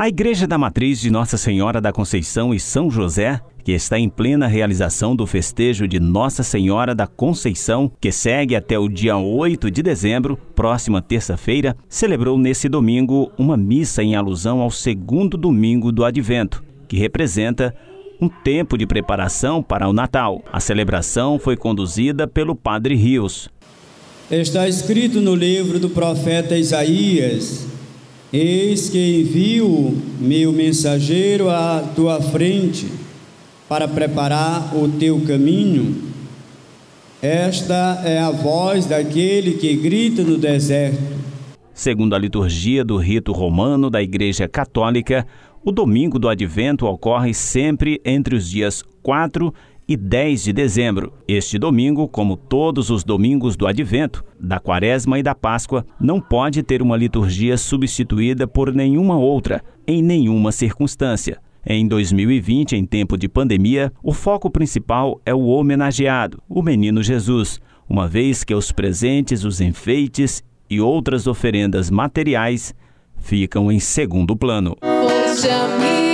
A Igreja da Matriz de Nossa Senhora da Conceição e São José, que está em plena realização do festejo de Nossa Senhora da Conceição, que segue até o dia 8 de dezembro, próxima terça-feira, celebrou nesse domingo uma missa em alusão ao segundo domingo do Advento, que representa um tempo de preparação para o Natal. A celebração foi conduzida pelo Padre Rios. Está escrito no livro do profeta Isaías: Eis que envio meu mensageiro à tua frente para preparar o teu caminho. Esta é a voz daquele que grita no deserto. Segundo a liturgia do rito romano da Igreja Católica, o domingo do Advento ocorre sempre entre os dias 4 e 10 de dezembro. Este domingo, como todos os domingos do Advento, da Quaresma e da Páscoa, não pode ter uma liturgia substituída por nenhuma outra, em nenhuma circunstância. Em 2020, em tempo de pandemia, o foco principal é o homenageado, o Menino Jesus, uma vez que os presentes, os enfeites e outras oferendas materiais ficam em segundo plano. Hoje,